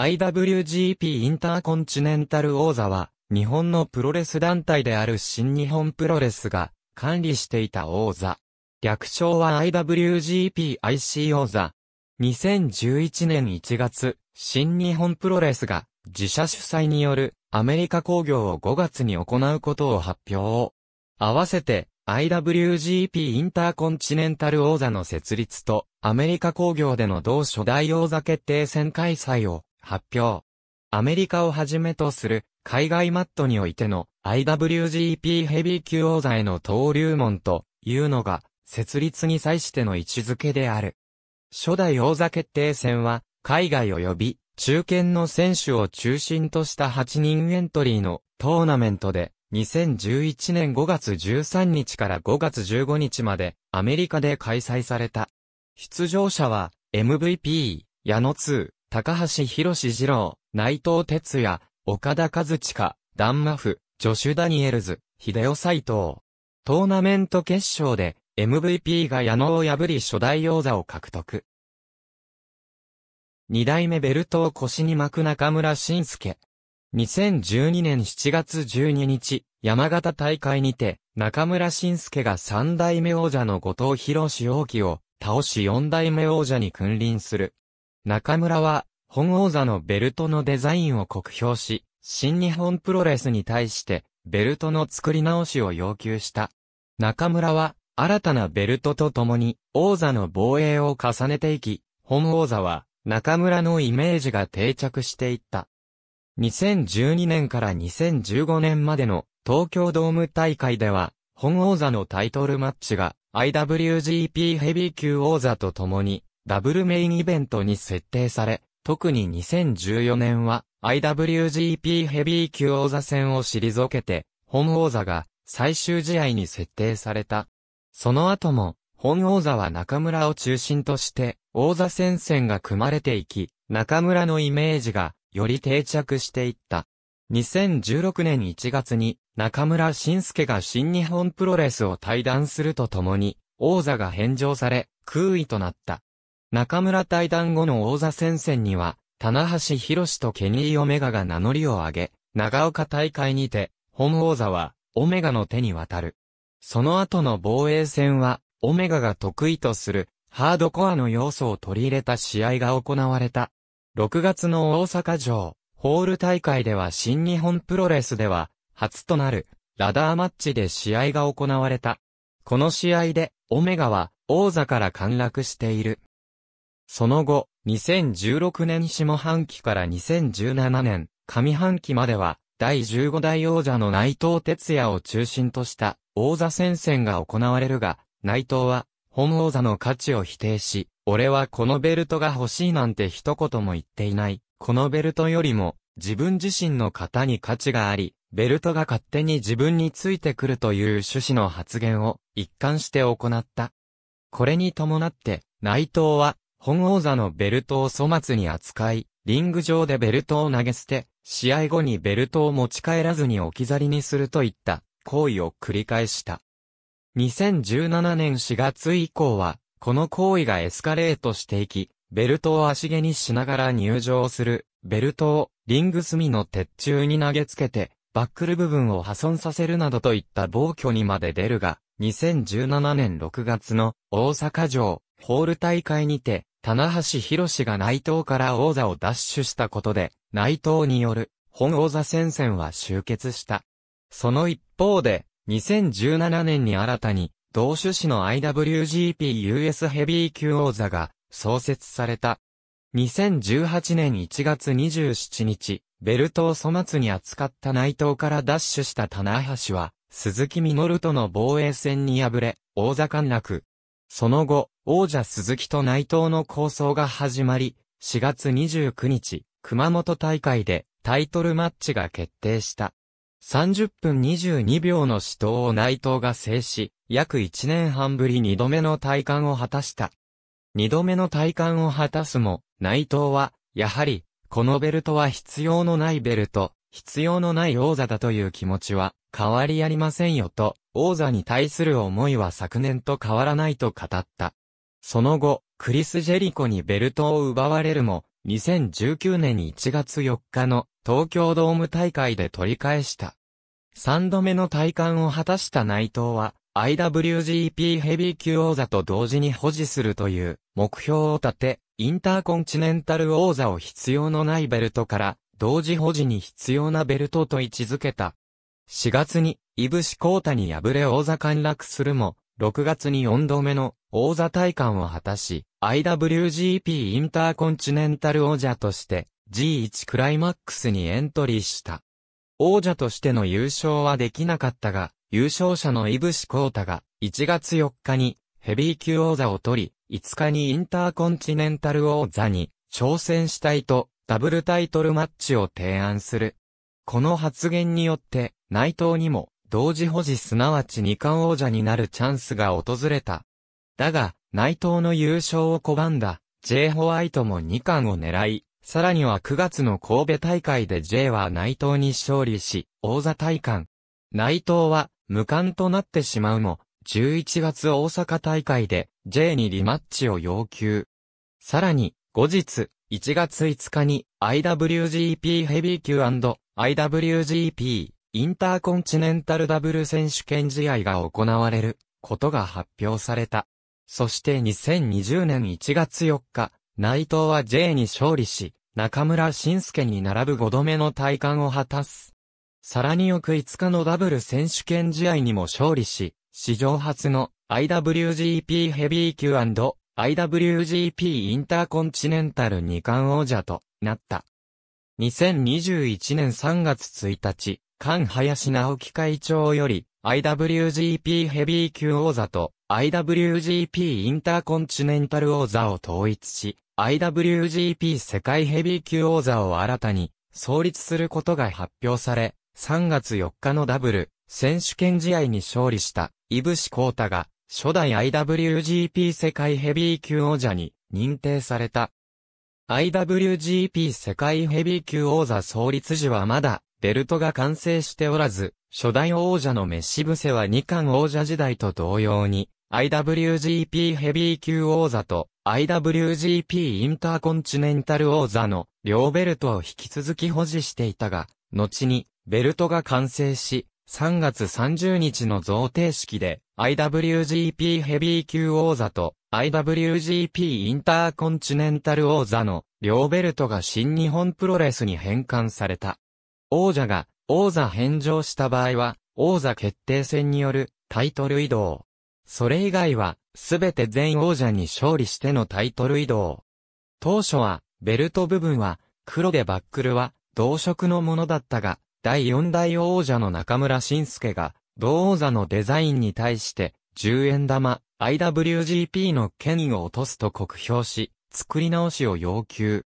IWGP インターコンチネンタル王座は、日本のプロレス団体である新日本プロレスが管理していた王座。略称は IWGPIC 王座。2011年1月、新日本プロレスが自社主催によるアメリカ工業を5月に行うことを発表。合わせて IWGP インターコンチネンタル王座の設立とアメリカ工業での同初代王座決定戦開催を発表。アメリカをはじめとする海外マットにおいての IWGP ヘビー級王座への登竜門というのが設立に際しての位置づけである。初代王座決定戦は海外及び中堅の選手を中心とした8人エントリーのトーナメントで2011年5月13日から5月15日までアメリカで開催された。出場者は MVP、矢野2、高橋博二郎、内藤哲也、岡田和親、ダンマフ、ジョシュ・ダニエルズ、秀夫斎藤。トーナメント決勝で MVP が矢野を破り初代王座を獲得。二代目ベルトを腰に巻く中村晋介。2012年7月12日、山形大会にて、中村晋介が三代目王者の後藤博士王旗を倒し四代目王者に君臨する。中村は、本王座のベルトのデザインを酷評し、新日本プロレスに対して、ベルトの作り直しを要求した。中村は、新たなベルトと共に、王座の防衛を重ねていき、本王座は、中村のイメージが定着していった。2012年から2015年までの東京ドーム大会では、本王座のタイトルマッチが IWGP ヘビー級王座と共にダブルメインイベントに設定され、特に2014年は IWGP ヘビー級王座戦を退けて、本王座が最終試合に設定された。その後も、本王座は中村を中心として、王座戦線が組まれていき、中村のイメージが、より定着していった。2016年1月に、中村晋介が新日本プロレスを退団するとともに、王座が返上され、空位となった。中村対談後の王座戦線には、棚橋博とケニー・オメガが名乗りを上げ、長岡大会にて、本王座は、オメガの手に渡る。その後の防衛戦は、オメガが得意とする、ハードコアの要素を取り入れた試合が行われた。6月の大阪城、ホール大会では新日本プロレスでは、初となる、ラダーマッチで試合が行われた。この試合で、オメガは、王座から陥落している。その後、2016年下半期から2017年、上半期までは、第15代王者の内藤哲也を中心とした王座戦線が行われるが、内藤は本王座の価値を否定し、俺はこのベルトが欲しいなんて一言も言っていない。このベルトよりも自分自身の型に価値があり、ベルトが勝手に自分についてくるという趣旨の発言を一貫して行った。これに伴って内藤は本王座のベルトを粗末に扱い、リング上でベルトを投げ捨て、試合後にベルトを持ち帰らずに置き去りにするといった行為を繰り返した。2017年4月以降は、この行為がエスカレートしていき、ベルトを足毛にしながら入場する、ベルトをリング隅の鉄柱に投げつけて、バックル部分を破損させるなどといった暴挙にまで出るが、2017年6月の大阪城ホール大会にて、棚橋博が内藤から王座を奪取したことで、内藤による本王座戦線は終結した。その一方で、2017年に新たに、同種子の IWGP US ヘビー級王座が創設された。2018年1月27日、ベルトを粗末に扱った内藤から奪取した棚橋は、鈴木みのるとの防衛戦に敗れ、王座陥落。その後、王者鈴木と内藤の構想が始まり、4月29日、熊本大会でタイトルマッチが決定した。30分22秒の死闘を内藤が制し、約1年半ぶり2度目の体感を果たした。2度目の体感を果たすも、内藤は、やはり、このベルトは必要のないベルト、必要のない王座だという気持ちは変わりありませんよと、王座に対する思いは昨年と変わらないと語った。その後、クリス・ジェリコにベルトを奪われるも、2019年1月4日の東京ドーム大会で取り返した。3度目の体感を果たした内藤は、IWGP ヘビー級王座と同時に保持するという目標を立て、インターコンチネンタル王座を必要のないベルトから、同時保持に必要なベルトと位置づけた。4月に、イブシコータに敗れ王座陥落するも、6月に4度目の王座大会を果たし、IWGP インターコンチネンタル王者として G1 クライマックスにエントリーした。王者としての優勝はできなかったが、優勝者のイブシコータが1月4日にヘビー級王座を取り、5日にインターコンチネンタル王座に挑戦したいとダブルタイトルマッチを提案する。この発言によって内藤にも同時保持すなわち二冠王者になるチャンスが訪れた。だが、内藤の優勝を拒んだ、J ホワイトも二冠を狙い、さらには9月の神戸大会で J は内藤に勝利し、王座大冠。内藤は、無冠となってしまうも、11月大阪大会で J にリマッチを要求。さらに、後日、1月5日に IWGP ヘビー級 &IWGP インターコンチネンタルダブル選手権試合が行われることが発表された。そして2020年1月4日、内藤は J に勝利し、中村晋介に並ぶ5度目の体感を果たす。さらに翌5日のダブル選手権試合にも勝利し、史上初の IWGP ヘビー級 &IWGP インターコンチネンタル2冠王者となった。2021年3月1日、菅林直樹会長より、IWGP ヘビー級王座と IWGP インターコンチネンタル王座を統一し、IWGP 世界ヘビー級王座を新たに創立することが発表され、3月4日のダブル選手権試合に勝利したイブシコータが初代 IWGP 世界ヘビー級王者に認定された。IWGP 世界ヘビー級王座創立時はまだベルトが完成しておらず、初代王者のメッシブセは2冠王者時代と同様に、IWGP ヘビー級王座と IWGP インターコンチネンタル王座の両ベルトを引き続き保持していたが、後にベルトが完成し、3月30日の贈呈式で IWGP ヘビー級王座と IWGP インターコンチネンタル王座の両ベルトが新日本プロレスに変換された。王者が王座返上した場合は、王座決定戦によるタイトル移動。それ以外は、すべて全王者に勝利してのタイトル移動。当初は、ベルト部分は、黒でバックルは、同色のものだったが、第四代王者の中村晋介が、同王座のデザインに対して、10円玉、IWGP の権威を落とすと酷評し、作り直しを要求。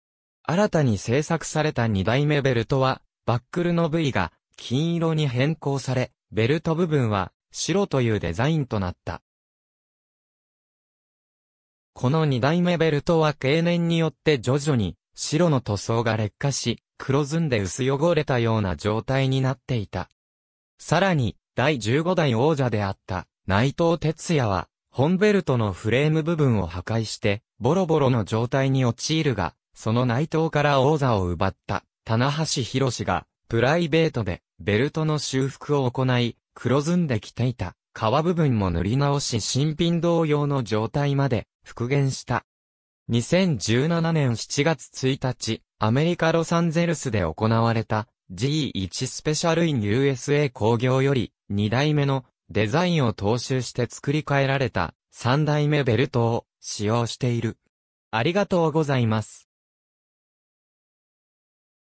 新たに制作された2代目ベルトは、バックルの部位が金色に変更され、ベルト部分は白というデザインとなった。この2代目ベルトは経年によって徐々に白の塗装が劣化し、黒ずんで薄汚れたような状態になっていた。さらに、第15代王者であった内藤哲也は、本ベルトのフレーム部分を破壊して、ボロボロの状態に陥るが、その内藤から王座を奪った。棚橋博士が、プライベートで、ベルトの修復を行い、黒ずんできていた、革部分も塗り直し新品同様の状態まで、復元した。2017年7月1日、アメリカロサンゼルスで行われた G1 スペシャルイン USA 工業より2代目のデザインを踏襲して作り変えられた3代目ベルトを使用している。ありがとうございます。